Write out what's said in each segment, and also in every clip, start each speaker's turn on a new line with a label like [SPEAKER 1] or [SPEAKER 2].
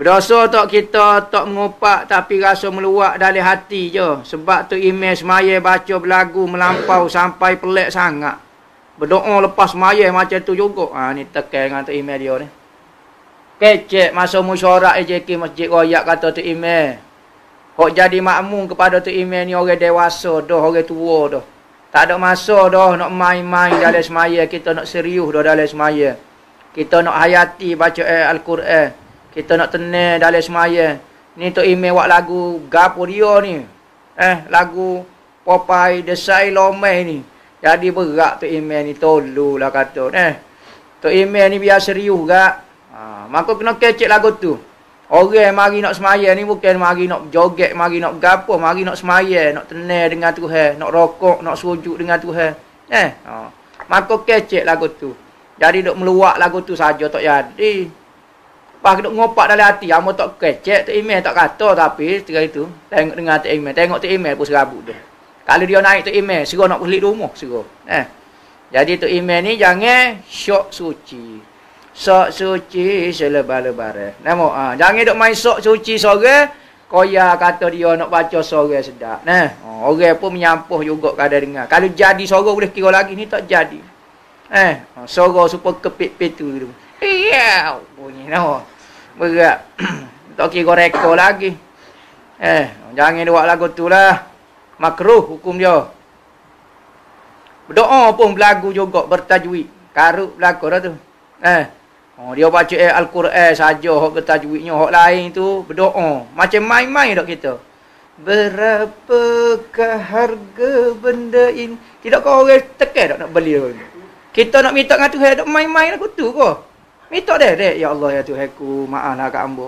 [SPEAKER 1] Berdosa tak kita tak mengupak tapi rasa meluak dari hati je. Sebab tu email semaya baca berlagu melampau sampai pelik sangat. Berdoa lepas semaya macam tu juga. Ha, ni tekan dengan tu email dia ni. Kecek masa musyarak AJK Masjid Royak kata tu email. Kok jadi makmum kepada tu email ni orang dewasa dah, orang tua dah. Tak ada masa dah nak main-main dari semaya. Kita nak serius dah dari semaya. Kita nak hayati baca eh, Al-Quran. Kita nak tenang dalam semaya. Ni tu email buat lagu Gapo ni. Eh, lagu popai desai Sai Lomai ni. Jadi berat tu email ni. Tolulah kata. Eh, tu email ni biar serius juga. Ha, maka kena kecek lagu tu. Orang mari nak semaya ni bukan mari nak joget, mari nak gapo, mari nak semaya, nak tenang dengan tu Tuhan, nak rokok, nak sujuk dengan tu Tuhan. Eh, ha. Maka kecek lagu tu. Jadi duk meluak lagu tu saja tak jadi. Ya. Pas duduk ngopak dalam hati. Amor tak kecek. Tak email tak kata. Tapi setelah itu. Tengok dengar tak email. Tengok tak email pun serabut dia. Kalau dia naik tak email. Serah nak pulih rumah. Serah. Eh. Jadi tak email ni jangan syok suci. Sok suci selebar lebar Nama. Ha. Ah, jangan duduk main sok suci sore. Koya kata dia nak baca sore sedap. Nah. Ha. Orang pun menyampuh juga kada dengar. Kalau jadi sore boleh kira lagi. Ni tak jadi. Eh, ha. sore super kepit-pit tu. Iya, bunyi nama. No berat. tak kira rekor lagi. Eh, jangan buat lagu tu lah. Makruh hukum dia. Berdoa pun berlagu juga bertajwid. Karut berlaku lah tu. Eh. Oh, dia baca eh, Al-Quran saja hok bertajwidnya hok lain tu berdoa. Macam main-main dak kita. Berapakah harga benda ini? Tidak kau orang tekan nak beli. Kita nak minta dengan Tuhan dak main-main aku tu ko. Minta dia, dia, ya Allah ya Tuhan ku, maaf agak ambo.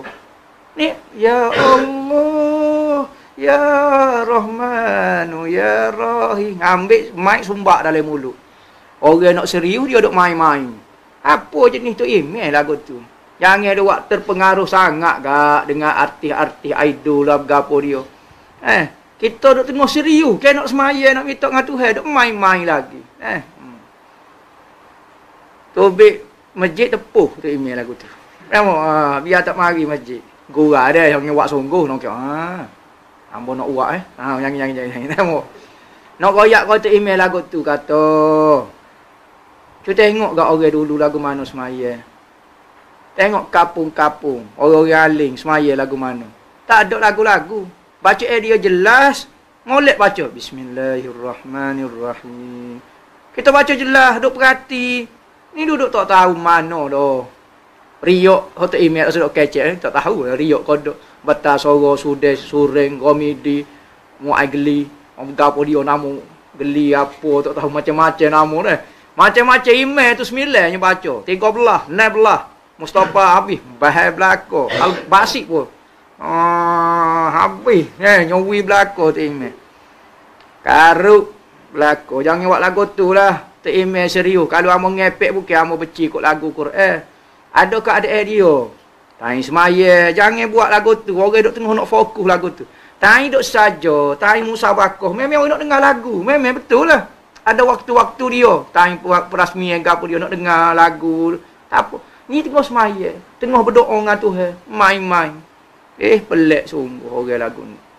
[SPEAKER 1] Ni, ya Allah, ya Rahmanu, ya Rahim. Ambil mic sumbak dalam mulut. Orang nak serius dia duk main-main. Apa jenis tu email lagu tu? Jangan ada waktu terpengaruh sangat gak dengan artis-artis idol lah gapo dia. Eh, kita duk tengah serius, kena nak semaya nak minta dengan Tuhan, duk main-main lagi. Eh. Hmm. Tobik masjid tepuh tu email aku tu. Memang ha, ah, biar tak mari masjid. Gura ada yang buat sungguh ah, nak ha. Ambo nak buat eh. Ha yang yang yang yang. Memo. Nak royak kau tu email aku tu kata. Tu tengok gak orang dulu lagu mana semaya. Tengok kapung-kapung, orang-orang aling semaya lagu mana. Tak ada lagu-lagu. Baca eh, dia jelas. Molek baca. Bismillahirrahmanirrahim. Kita baca jelas. Duk perhati. Ni duduk tak tahu mana dah. Riok hotel email sedok kecek eh? tak tahu lah riok kod beta soro sudes sureng gomidi muagli ambuka podio namu geli apa tak tahu macam-macam namu deh. Macam-macam email tu sembilan nya baca. 13, 16. Mustafa habis bahai belako. Al basik pun. Ah uh, habis eh nyowi belako tu email. Karuk belako jangan buat lagu tu lah. Terimeh serius. Kalau kamu ngepek bukan kamu beci kot lagu Quran. Eh, ke ada dia? Tain semaya. Jangan buat lagu tu. Orang duduk tengah nak fokus lagu tu. Tain duduk saja. Tain musabakoh. Memang orang nak dengar lagu. Memang betul lah. Ada waktu-waktu dia. Tain perasmi yang gapa dia nak dengar lagu. Tak apa. Ni tengah semaya. Tengah berdoa dengan Tuhan. Main-main. Eh pelik sungguh orang lagu ni.